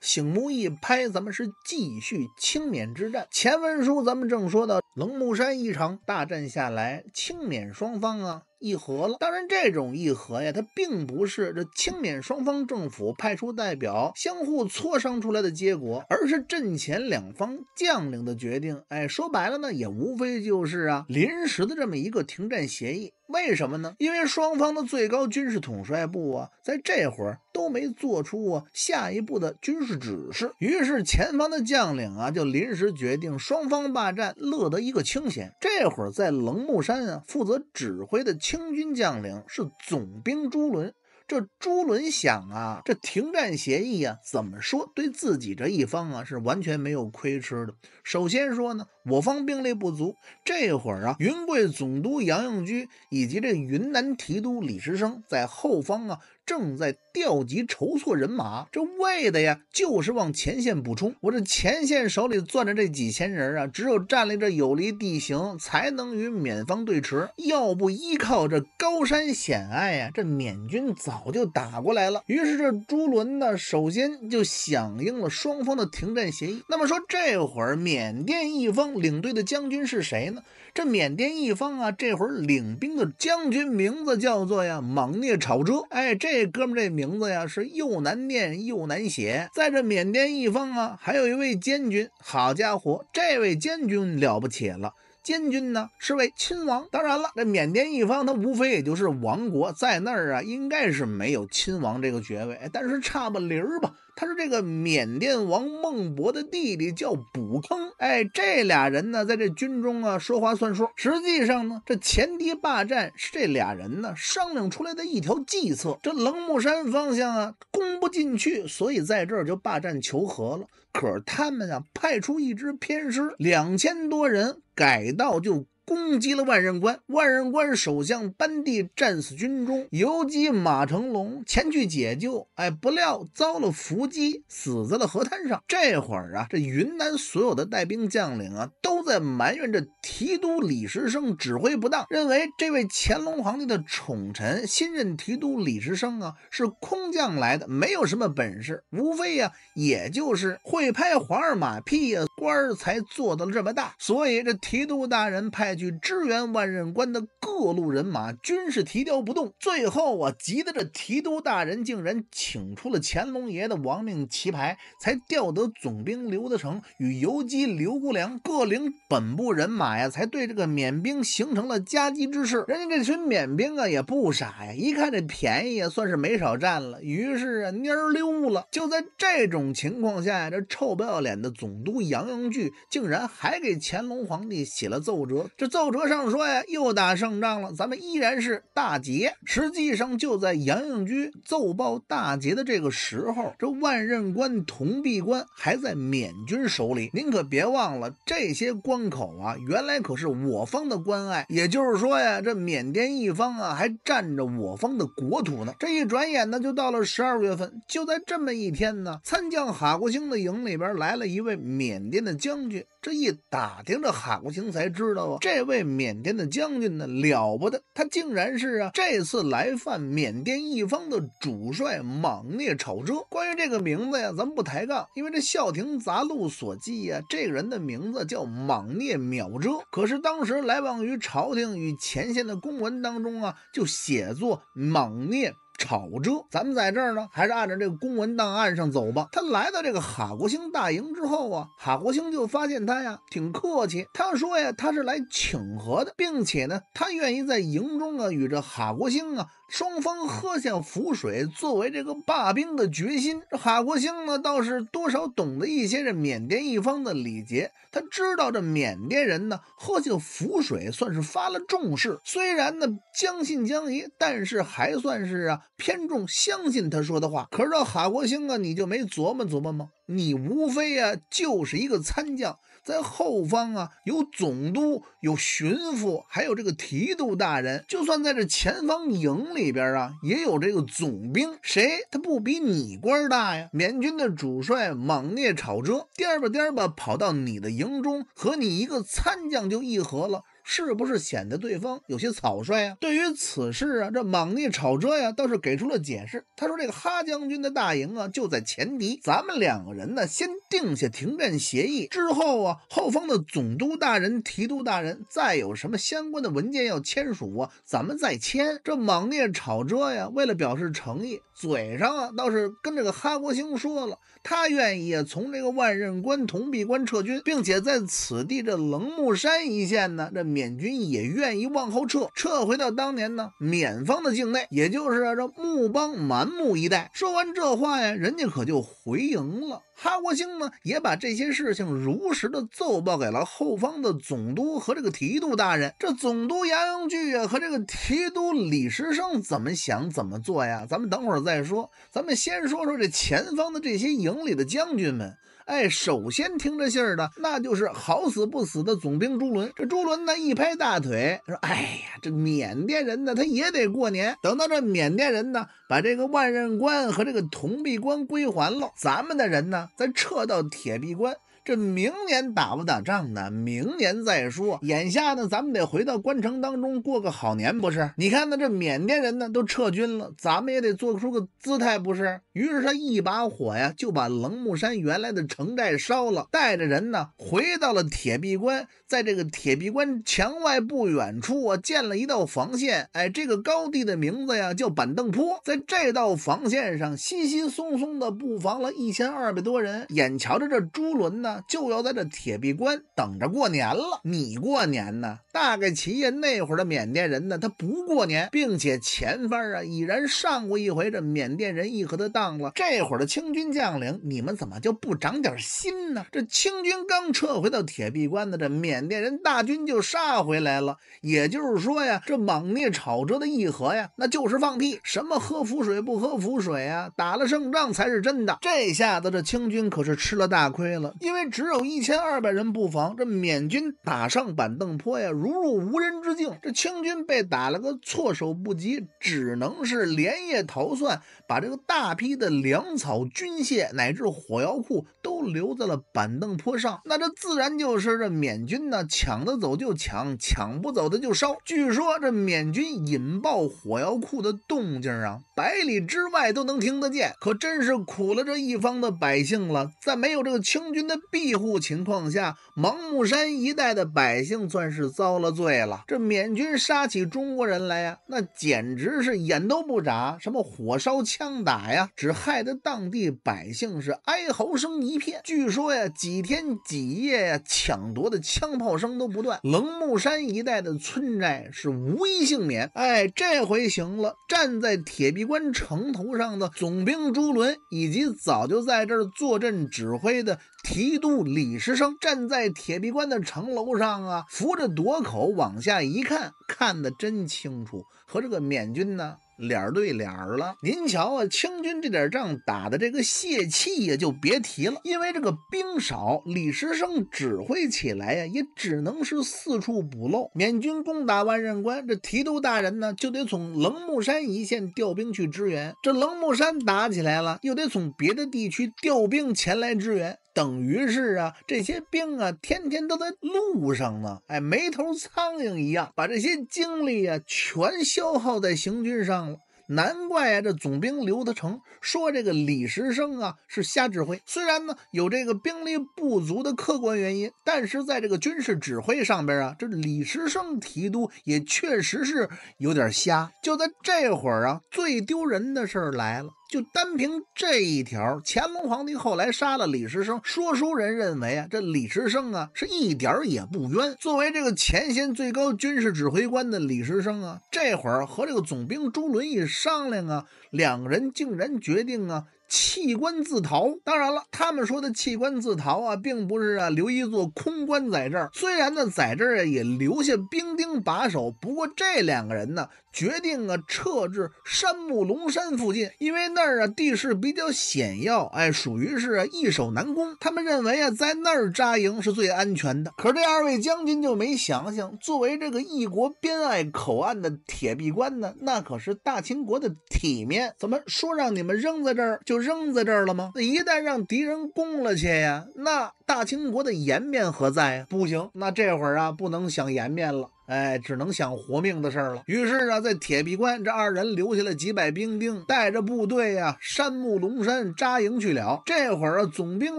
醒目一拍，咱们是继续清缅之战。前文书咱们正说到龙木山一场大战下来，清缅双方啊议和了。当然，这种议和呀，它并不是这清缅双方政府派出代表相互磋商出来的结果，而是阵前两方将领的决定。哎，说白了呢，也无非就是啊临时的这么一个停战协议。为什么呢？因为双方的最高军事统帅部啊，在这会儿。都没做出下一步的军事指示，于是前方的将领啊就临时决定双方罢战，乐得一个清闲。这会儿在棱木山啊，负责指挥的清军将领是总兵朱伦。这朱伦想啊，这停战协议啊，怎么说对自己这一方啊是完全没有亏吃的。首先说呢。我方兵力不足，这会儿啊，云贵总督杨应居以及这云南提督李时生在后方啊，正在调集筹措人马，这为的呀，就是往前线补充。我这前线手里攥着这几千人啊，只有占领这有利地形，才能与缅方对持。要不依靠这高山险隘呀，这缅军早就打过来了。于是这朱伦呢，首先就响应了双方的停战协议。那么说这会儿缅甸一方。领队的将军是谁呢？这缅甸一方啊，这会儿领兵的将军名字叫做呀莽聂朝遮。哎，这哥们这名字呀是又难念又难写。在这缅甸一方啊，还有一位监军。好家伙，这位监军了不起了。监军呢是位亲王。当然了，这缅甸一方他无非也就是王国，在那儿啊应该是没有亲王这个爵位，但是差不离儿吧。他是这个缅甸王孟博的弟弟，叫卜坑。哎，这俩人呢，在这军中啊，说话算数。实际上呢，这前敌霸占是这俩人呢商量出来的一条计策。这棱木山方向啊，攻不进去，所以在这儿就霸占求和了。可是他们啊，派出一支偏师，两千多人，改道就。攻击了万仞关，万仞关守将班第战死军中，游击马成龙前去解救，哎，不料遭了伏击，死在了河滩上。这会儿啊，这云南所有的带兵将领啊，都在埋怨这提督李时生指挥不当，认为这位乾隆皇帝的宠臣、新任提督李时生啊，是空降来的，没有什么本事，无非呀，也就是会拍皇上马屁呀，官儿才做到了这么大。所以这提督大人派。去支援万仞关的各路人马均是提调不动，最后啊，急得这提督大人竟然请出了乾隆爷的亡命旗牌，才调得总兵刘德成与游击刘国梁各领本部人马呀，才对这个缅兵形成了夹击之势。人家这群缅兵啊也不傻呀，一看这便宜算是没少占了，于是啊蔫儿溜了。就在这种情况下呀，这臭不要脸的总督杨应琚竟然还给乾隆皇帝写了奏折，这。奏折上说呀，又打胜仗了，咱们依然是大捷。实际上，就在杨应居奏报大捷的这个时候，这万仞关、铜壁关还在缅军手里。您可别忘了，这些关口啊，原来可是我方的关隘。也就是说呀，这缅甸一方啊，还占着我方的国土呢。这一转眼呢，就到了十二月份，就在这么一天呢，参将哈国兴的营里边来了一位缅甸的将军。这一打听这哈国兴才知道啊，这。这位缅甸的将军呢，了不得，他竟然是啊，这次来犯缅甸一方的主帅莽聂丑遮。关于这个名字呀，咱们不抬杠，因为这《孝亭杂录》所记呀，这个人的名字叫莽聂秒遮，可是当时来往于朝廷与前线的公文当中啊，就写作莽聂。吵着，咱们在这儿呢，还是按照这个公文档案上走吧。他来到这个哈国兴大营之后啊，哈国兴就发现他呀挺客气。他说呀，他是来请和的，并且呢，他愿意在营中啊与这哈国兴啊。双方喝下符水，作为这个罢兵的决心。哈国兴呢，倒是多少懂得一些这缅甸一方的礼节，他知道这缅甸人呢，喝下符水算是发了重誓。虽然呢将信将疑，但是还算是啊偏重相信他说的话。可是这哈国兴啊，你就没琢磨琢磨吗？你无非啊，就是一个参将，在后方啊，有总督、有巡抚，还有这个提督大人。就算在这前方营里边啊，也有这个总兵，谁他不比你官大呀？缅军的主帅莽聂炒遮颠吧颠吧跑到你的营中，和你一个参将就议和了。是不是显得对方有些草率啊？对于此事啊，这莽逆炒遮呀倒是给出了解释。他说：“这个哈将军的大营啊就在前敌，咱们两个人呢先定下停战协议。之后啊，后方的总督大人、提督大人再有什么相关的文件要签署啊，咱们再签。”这莽逆炒遮呀，为了表示诚意，嘴上啊倒是跟这个哈国兴说了，他愿意啊从这个万仞关、铜壁关撤军，并且在此地这棱木山一线呢，这。缅军也愿意往后撤，撤回到当年呢缅方的境内，也就是这木邦、蛮木一带。说完这话呀，人家可就回营了。哈国兴呢，也把这些事情如实的奏报给了后方的总督和这个提督大人。这总督杨应琚啊，和这个提督李时生怎么想怎么做呀？咱们等会儿再说。咱们先说说这前方的这些营里的将军们。哎，首先听着信儿的，那就是好死不死的总兵朱伦。这朱伦呢，一拍大腿说：“哎呀，这缅甸人呢，他也得过年。等到这缅甸人呢，把这个万仞关和这个铜壁关归还了，咱们的人呢，再撤到铁壁关。”这明年打不打仗呢？明年再说。眼下呢，咱们得回到关城当中过个好年，不是？你看呢，这缅甸人呢都撤军了，咱们也得做出个姿态，不是？于是他一把火呀，就把棱木山原来的城寨烧了，带着人呢回到了铁壁关，在这个铁壁关墙外不远处啊，建了一道防线。哎，这个高地的名字呀叫板凳坡，在这道防线上，稀稀松松的布防了一千二百多人，眼瞧着这朱伦呢。就要在这铁壁关等着过年了。你过年呢？大概齐爷那会儿的缅甸人呢，他不过年，并且前番啊已然上过一回这缅甸人议和的当了。这会儿的清军将领，你们怎么就不长点心呢？这清军刚撤回到铁壁关的，这缅甸人大军就杀回来了。也就是说呀，这莽烈炒着的议和呀，那就是放屁。什么喝浮水不喝浮水啊？打了胜仗才是真的。这下子这清军可是吃了大亏了，因为。只有一千二百人布防，这缅军打上板凳坡呀，如入无人之境。这清军被打了个措手不及，只能是连夜逃窜，把这个大批的粮草、军械乃至火药库都留在了板凳坡上。那这自然就是这缅军呢，抢得走就抢，抢不走的就烧。据说这缅军引爆火药库的动静啊，百里之外都能听得见。可真是苦了这一方的百姓了，再没有这个清军的。庇护情况下，芒木山一带的百姓算是遭了罪了。这缅军杀起中国人来呀，那简直是眼都不眨，什么火烧枪打呀，只害得当地百姓是哀嚎声一片。据说呀，几天几夜呀，抢夺的枪炮声都不断，棱木山一带的村寨是无一幸免。哎，这回行了，站在铁壁关城头上的总兵朱伦，以及早就在这儿坐镇指挥的。提督李时生站在铁壁关的城楼上啊，扶着垛口往下一看，看得真清楚，和这个缅军呢脸儿对脸儿了。您瞧啊，清军这点仗打的这个泄气呀，就别提了。因为这个兵少，李时生指挥起来呀，也只能是四处补漏。缅军攻打万仞关，这提督大人呢就得从棱木山一线调兵去支援。这棱木山打起来了，又得从别的地区调兵前来支援。等于是啊，这些兵啊，天天都在路上呢，哎，没头苍蝇一样，把这些精力啊全消耗在行军上了。难怪啊，这总兵刘德成说这个李时生啊是瞎指挥。虽然呢有这个兵力不足的客观原因，但是在这个军事指挥上边啊，这李时生提督也确实是有点瞎。就在这会儿啊，最丢人的事儿来了。就单凭这一条，乾隆皇帝后来杀了李时生，说书人认为啊，这李时生啊是一点儿也不冤。作为这个前线最高军事指挥官的李时生啊，这会儿和这个总兵朱伦一商量啊，两个人竟然决定啊。弃官自逃，当然了，他们说的弃官自逃啊，并不是啊留一座空官在这儿。虽然呢，在这儿也留下兵丁把守，不过这两个人呢，决定啊撤至山木龙山附近，因为那儿啊地势比较险要，哎，属于是易守难攻。他们认为啊，在那儿扎营是最安全的。可是这二位将军就没想想，作为这个一国边隘口岸的铁壁关呢，那可是大清国的体面，怎么说让你们扔在这儿就？扔在这儿了吗？那一旦让敌人攻了去呀，那大清国的颜面何在啊？不行，那这会儿啊，不能想颜面了。哎，只能想活命的事儿了。于是啊，在铁壁关，这二人留下了几百兵丁，带着部队呀，山木龙山扎营去了。这会儿啊，总兵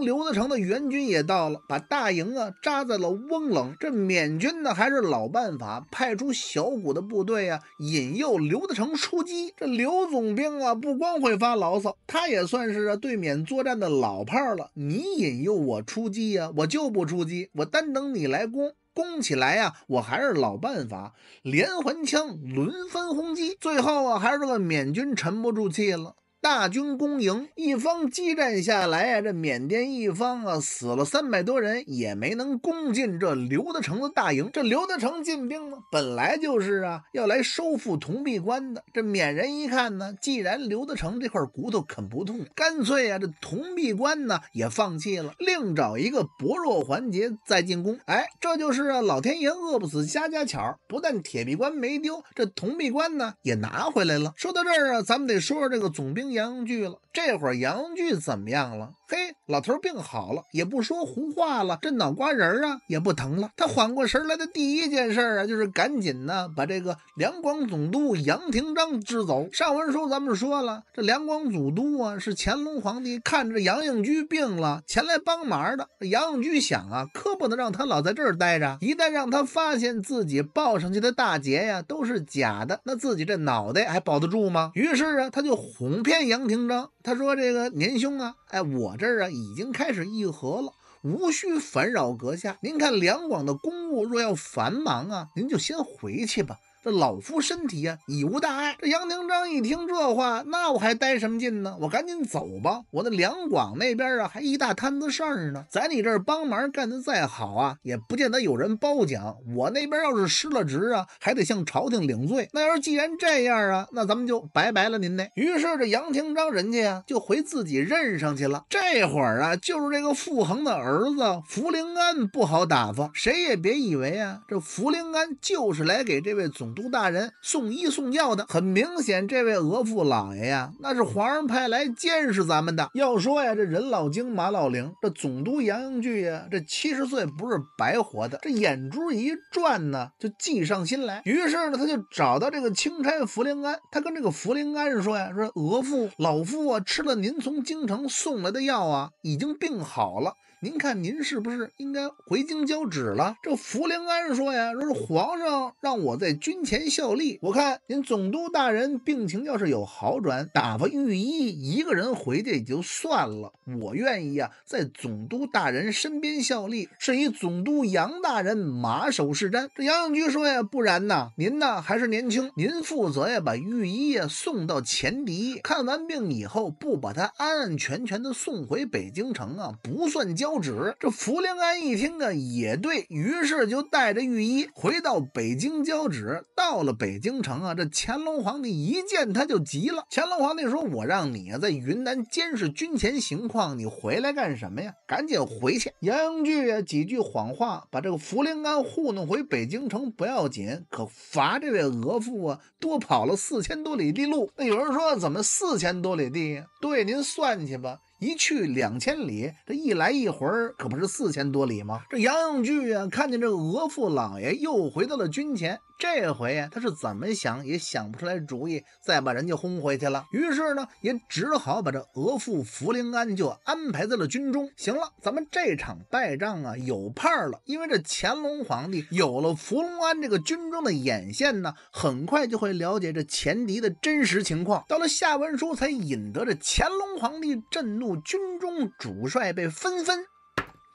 刘德成的援军也到了，把大营啊扎在了翁冷。这缅军呢，还是老办法，派出小股的部队呀，引诱刘德成出击。这刘总兵啊，不光会发牢骚，他也算是啊对缅作战的老炮了。你引诱我出击呀，我就不出击，我单等你来攻。攻起来呀！我还是老办法，连环枪轮番轰击，最后啊，还是这个缅军沉不住气了。大军攻营，一方激战下来啊，这缅甸一方啊死了三百多人，也没能攻进这刘德成的大营。这刘德成进兵呢，本来就是啊要来收复铜壁关的。这缅人一看呢，既然刘德成这块骨头啃不痛，干脆啊这铜壁关呢也放弃了，另找一个薄弱环节再进攻。哎，这就是啊老天爷饿不死瞎家巧，不但铁壁关没丢，这铜壁关呢也拿回来了。说到这儿啊，咱们得说说这个总兵。杨巨了，这会儿杨巨怎么样了？嘿，老头病好了，也不说胡话了，这脑瓜仁儿啊也不疼了。他缓过神来的第一件事啊，就是赶紧呢把这个两广总督杨廷璋支走。上文书咱们说了，这两广总督啊是乾隆皇帝看着杨应居病了前来帮忙的。杨应居想啊，可不能让他老在这儿待着，一旦让他发现自己报上去的大捷呀都是假的，那自己这脑袋还保得住吗？于是啊，他就哄骗。杨廷璋，他说：“这个年兄啊，哎，我这儿啊已经开始议和了，无需烦扰阁下。您看两广的公务若要繁忙啊，您就先回去吧。”这老夫身体啊已无大碍。这杨廷璋一听这话，那我还待什么劲呢？我赶紧走吧。我的两广那边啊还一大摊子事儿呢，在你这儿帮忙干得再好啊，也不见得有人褒奖。我那边要是失了职啊，还得向朝廷领罪。那要是既然这样啊，那咱们就拜拜了，您呢？于是这杨廷章人家啊就回自己任上去了。这会儿啊，就是这个傅恒的儿子福灵安不好打发。谁也别以为啊，这福灵安就是来给这位总。督大人送医送药的，很明显，这位额驸老爷呀，那是皇上派来监视咱们的。要说呀，这人老精马老灵，这总督杨俊呀，这七十岁不是白活的。这眼珠一转呢，就计上心来。于是呢，他就找到这个钦差福临安，他跟这个福临安说呀：“说额驸老夫啊，吃了您从京城送来的药啊，已经病好了。”您看，您是不是应该回京交旨了？这福临安说呀，说是皇上让我在军前效力，我看您总督大人病情要是有好转，打发御医一个人回去也就算了，我愿意呀，在总督大人身边效力，是以总督杨大人马首是瞻。这杨永菊说呀，不然呐，您呢还是年轻，您负责呀，把御医呀送到前敌，看完病以后，不把他安安全全的送回北京城啊，不算交。交旨，这福灵安一听啊，也对于是就带着御医回到北京交旨。到了北京城啊，这乾隆皇帝一见他就急了。乾隆皇帝说：“我让你啊在云南监视军前情况，你回来干什么呀？赶紧回去！”杨玉拒啊几句谎话，把这个福灵安糊弄回北京城不要紧，可罚这位额驸啊多跑了四千多里地路。那有人说怎么四千多里地对，您算去吧。一去两千里，这一来一回可不是四千多里吗？这杨永聚啊，看见这额驸老爷又回到了军前。这回呀，他是怎么想也想不出来主意，再把人家轰回去了。于是呢，也只好把这额驸福临安就安排在了军中。行了，咱们这场败仗啊，有盼儿了，因为这乾隆皇帝有了福临安这个军中的眼线呢，很快就会了解这前敌的真实情况。到了下文书，才引得这乾隆皇帝震怒，军中主帅被纷纷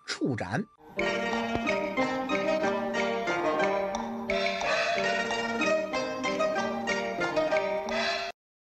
处斩。